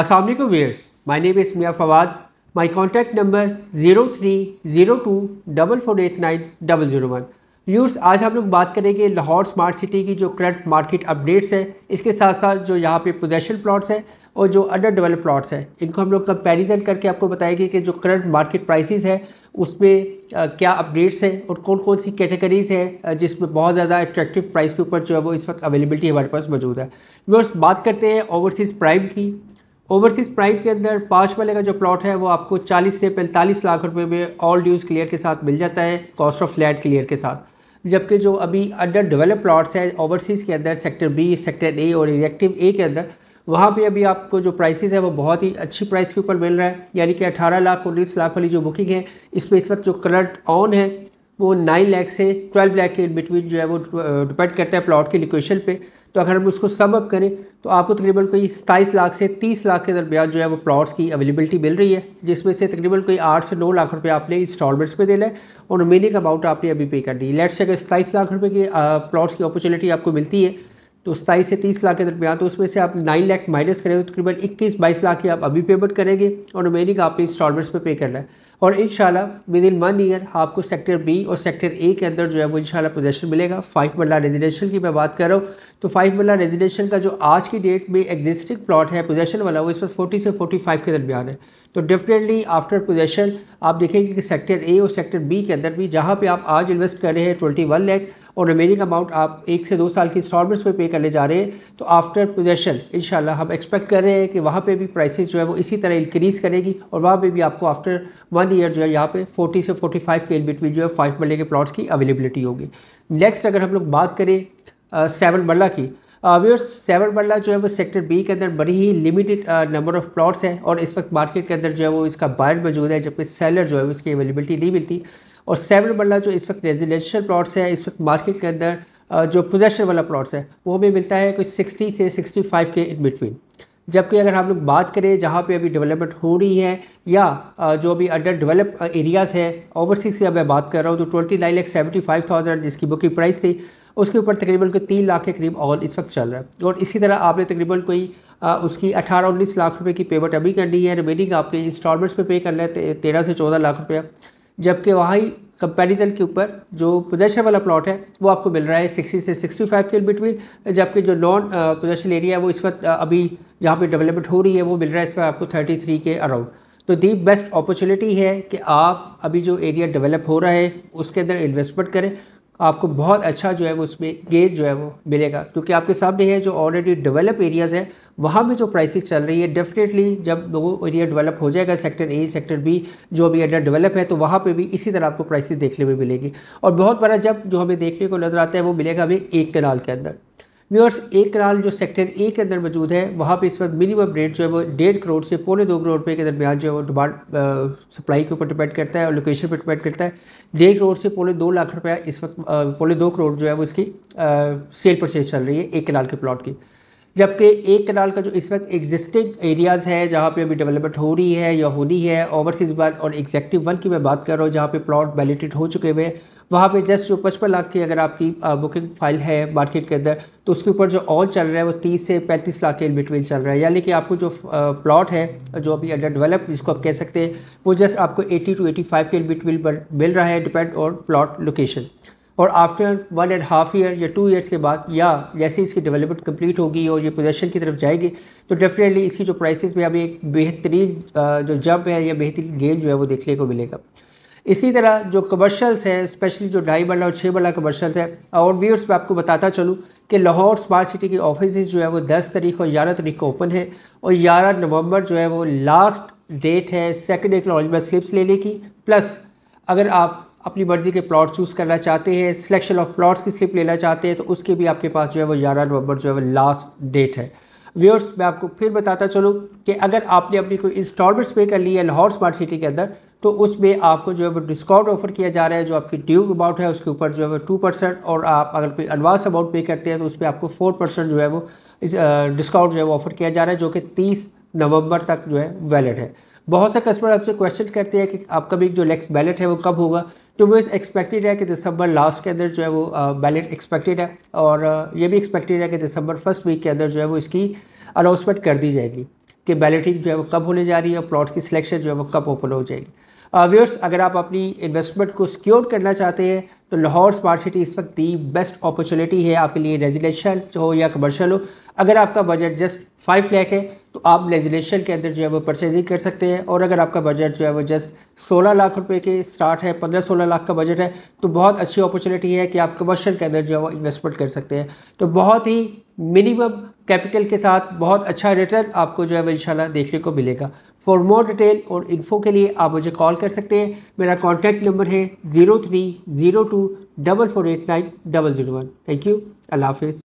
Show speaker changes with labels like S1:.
S1: Aslam viewers my name is Mian Fawad my contact number zero three zero two double four eight nine double zero one viewers आज हम लोग बात करेंगे Lahore smart city की जो करंट मार्केट अपडेट्स हैं इसके साथ साथ जो यहाँ पे पोजेशन प्लॉट्स हैं और जो अंडर डेवलप प्लॉट्स हैं इनको हम लोग कंपेरिजन करके आपको बताएंगे कि जो करंट मार्केट प्राइसेस है उसमें क्या अपडेट्स हैं और कौन कौन सी कैटेगरीज़ हैं जिसमें बहुत ज़्यादा अट्रैक्टिव प्राइस के ऊपर जो है वो इस वक्त अवेलेबिलिटी हमारे पास मौजूद है व्यूर्स बात करते हैं ओवरसीज़ प्राइम की ओवरसीज़ प्राइम के अंदर पाँच वाले का जो प्लॉट है वो आपको 40 से 45 लाख रुपए में ऑल ड्यूज़ क्लियर के साथ मिल जाता है कॉस्ट ऑफ फ्लैट क्लियर के साथ जबकि जो अभी अंडर डेवलप प्लॉट्स हैं ओवरसीज़ के अंदर सेक्टर बी सेक्टर ए और एक्टिव ए के अंदर वहाँ पे अभी आपको जो प्राइसेस है वो बहुत ही अच्छी प्राइस के ऊपर मिल रहा है यानी कि 18 लाख उन्नीस लाख वाली जो बुकिंग है इस पर इस वक्त जो करंट ऑन है वो नाइन लैख से ट्वेल्व लाख के बिटवीन जो है वो डिपेंड uh, करता है प्लॉट के लोकेशन पे तो अगर हम उसको सम अप करें तो आपको तकरीबन कोई सताईस लाख से तीस लाख के दरमियान जो है वो प्लॉट्स की अवेलेबिलिटी मिल रही है जिसमें से तकरीबन कोई आठ से नौ लाख रुपये आपने इंस्टॉलमेंट्स पे देना है और रिमेनिंग अमाउंट आपने अभी पे कर दी लेट्स अगर सताईस लाख रुपये uh, की प्लॉट्स की अपॉर्चुनिटी आपको मिलती है तो सताईस से तीस लाख के दरमियान तो उसमें से आप नाइन लाख माइनस करेंगे तो तकरीबन इक्कीस बाईस लाख की आप अभी पेमेंट करेंगे और रिमेनिंग आपने इंस्टॉलमेंट्स पर पे करना है और in within one year आपको सेक्टर बी और सेक्टर ए के अंदर जो है वो इन पोजेशन मिलेगा फाइव मल्ला रेजिडेंशियल की मैं बात कर रहा हूँ तो फाइव मल्ला रेजिडेंशियल का जो आज की डेट में एग्जिस्टिंग प्लॉट है पोजेशन वाला वो इस पर फोर्टी से फोर्टी फाइव के दरमियान है तो डेफिनेटली आफ्टर पोजेशन आप देखेंगे कि सेक्टर ए और सेक्टर बी के अंदर भी जहाँ पर आप आज इन्वेस्ट कर रहे हैं ट्वेंटी वन लैख और रिमेनिंग अमाउंट आप एक से दो साल की इंस्टॉलमेंट्स में पे करने जा रहे हैं तो आफ्टर पोजेशन इन हम एक्सपेक्ट कर रहे हैं कि वहाँ पर भी प्राइसेज जो है वो इसी तरह इंक्रीज़ करेगी और वहाँ पर भी आपको आफ्टर वन द ईयर जो है यहाँ पे 40 से 45 के इन बिटवीन जो है फाइव मल्ले के प्लॉट्स की अवेलेबिलिटी होगी नेक्स्ट अगर हम लोग बात करें सेवन मल्ला की व्यूअर्स सेवन मल्ला जो है वो सेक्टर बी के अंदर बड़ी ही लिमिटेड नंबर ऑफ प्लॉट्स है और इस वक्त मार्केट के अंदर जो है वो इसका बायर मौजूद है जबकि सेलर जो है उसकी अवेलेबिलिटी नहीं मिलती और सेवन मल्ला जो इस वक्त रेजिडेंशियल प्लॉट्स है इस वक्त मार्केट के अंदर जो पोजेशन वाला प्लॉट्स है वो भी मिलता है कुछ सिक्सटी से सिक्सटी फाइव के इन बिटवीन जबकि अगर हम लोग बात करें जहाँ पे अभी डेवलपमेंट हो रही है या जो अभी अंडर डेवलप एरियाज़ है ओवरसीज से अब मैं बात कर रहा हूँ तो twenty nine lakh seventy five thousand जिसकी बुकिंग प्राइस थी उसके ऊपर तकरीबन कोई तीन लाख के करीब और इस वक्त चल रहा है और इसी तरह आपने तकरीबन कोई आ, उसकी अठारह उन्नीस लाख रुपये की पेमेंट अभी करनी है रिमेनिंग आपने इंस्टॉलमेंट्स पे पे करना है तेरह से चौदह लाख रुपया जबकि वहाँ ही कंपैरिजन के ऊपर जो पोजेशन वाला प्लॉट है वो आपको मिल रहा है सिक्सटी से सिक्सटी फाइव के बिटवीन जबकि जो नॉन पोजेशन एरिया है वो इस वक्त uh, अभी जहाँ पर डेवलपमेंट हो रही है वो मिल रहा है इस वक्त आपको थर्टी थ्री के अराउंड तो दी बेस्ट अपॉर्चुनिटी है कि आप अभी जो एरिया डेवलप हो रहा है उसके अंदर इन्वेस्टमेंट करें आपको बहुत अच्छा जो है वो उसमें गेज जो है वो मिलेगा क्योंकि आपके सामने है जो ऑलरेडी डेवलप एरियाज़ हैं वहाँ में जो प्राइसिस चल रही है डेफिनेटली जब वो एरिया डेवलप हो जाएगा सेक्टर ए सेक्टर बी जो अभी अंडर डेवलप है तो वहाँ पे भी इसी तरह आपको प्राइसिस देखने में मिलेगी और बहुत बड़ा जब जो हमें देखने को नज़र आता है वो मिलेगा हमें एक कनाल के अंदर व्यूअर्स एक कराल जो सेक्टर ए के अंदर मौजूद है वहाँ पे इस वक्त मिनिमम रेट जो है वो डेढ़ करोड़ से पौने दो करोड़ रुपये के दरमियान जो है वो डिमांड सप्लाई के ऊपर डिपेंड करता है और लोकेशन पर डिपेंड करता है डेढ़ करोड़ से पौने दो लाख रुपया इस वक्त पौने दो करोड़ जो है वो इसकी सेल परचेज चल रही है एक कराल के प्लाट की जबकि एक कनाल का जो इस वक्त एग्जिस्टिंग एरियाज़ है जहाँ पे अभी डेवलपमेंट हो रही है या होनी है ओवरसीज़ वन और एग्जेक्टिव वन की मैं बात कर रहा हूँ जहाँ पे प्लॉट वैलिडेट हो चुके हुए वहाँ पे जस्ट जो पचपन लाख की अगर आपकी बुकिंग फाइल है मार्केट के अंदर तो उसके ऊपर जो ऑल चल रहा है वो तीस से पैंतीस लाख के बिटवीन चल रहा है यानी कि आपको जो प्लॉट है जो अभी अंडर डेवलप जिसको आप कह सकते हैं वो जस्ट आपको एटी टू एटी फाइव के इन बिटवीन मिल रहा है डिपेंड ऑन प्लॉट लोकेशन और after one and half year या टू ईयर्स के बाद या जैसे इसकी डेवलपमेंट कंप्लीट होगी और ये पोजेशन की तरफ जाएगी तो डेफिनेटली इसकी जो प्राइसेस में अभी एक बेहतरीन जो जंप है या बेहतरीन गेन जो है वो देखने को मिलेगा इसी तरह जो कमर्शल्स हैं स्पेशली जो ढाई बल्ला और छः बल्ला कमर्शल्स हैं और व्यूअर्स मैं आपको बताता चलूँ कि लाहौर स्मार्ट सिटी की ऑफिस जो है वो दस तारीख और ग्यारह तारीख को ओपन है और ग्यारह नवम्बर जो है वो लास्ट डेट है सेकेंड में स्लिप्स लेने की प्लस अगर आप अपनी मर्ज़ी के प्लॉट चूज़ करना चाहते हैं सिलेक्शन ऑफ प्लॉट्स की स्लिप लेना चाहते हैं तो उसके भी आपके पास जो है वो ग्यारह नवंबर जो है वो लास्ट डेट है व्यूअर्स मैं आपको फिर बताता चलूँ कि अगर आपने अपनी कोई इंस्टॉलमेंट्स पे कर ली है लाहौर स्मार्ट सिटी के अंदर तो उसमें आपको जो है वो डिस्काउंट ऑफर किया जा रहा है जो आपकी ड्यू अमाउंट है उसके ऊपर जो है वो टू परसेंट और आप अगर कोई एडवांस अमाउंट पे करते हैं तो उस पर आपको फोर परसेंट जो है वो डिस्काउंट जो है वो ऑफर किया जा रहा है जो कि तीस नवंबर तक जो है वैलिड है बहुत से कस्टमर आपसे क्वेश्चन करते हैं कि आपका भी जो नेक्स्ट बैलेट है वो कब होगा तो वो एक्सपेक्टेड है कि दिसंबर लास्ट के अंदर जो है वो बैलेट एक्सपेक्टेड है और ये भी एक्सपेक्टेड है कि दिसंबर फर्स्ट वीक के अंदर जो है वो इसकी अनाउंसमेंट कर दी जाएगी कि बैलेटिंग जो है वो कब होने जा रही है और प्लॉट की सिलेक्शन जो है वो कब ओपन हो जाएगी व्यूअर्स अगर आप अपनी इन्वेस्टमेंट को सिक्योर करना चाहते हैं तो लाहौर स्मार्ट सिटी इस वक्त दी बेस्ट अपॉर्चुनिटी है आपके लिए रेजिडेंशियल हो या कमर्शियल हो अगर आपका बजट जस्ट फाइव लाख है तो आप लेजिलेशन के अंदर जो है वो परचेजिंग कर सकते हैं और अगर आपका बजट जो है वो जस्ट सोलह लाख रुपए के स्टार्ट है पंद्रह सोलह लाख का बजट है तो बहुत अच्छी अपॉर्चुनिटी है कि आप कमर्शियल के अंदर जो है वो इन्वेस्टमेंट कर सकते हैं तो बहुत ही मिनिमम कैपिटल के साथ बहुत अच्छा रिटर्न आपको जो है वो शाला देखने को मिलेगा फॉर मोर डिटेल और इन्फो के लिए आप मुझे कॉल कर सकते हैं मेरा कॉन्टैक्ट नंबर है zero three zero two double four eight nine double zero one thank you अल्लाह हाफिज़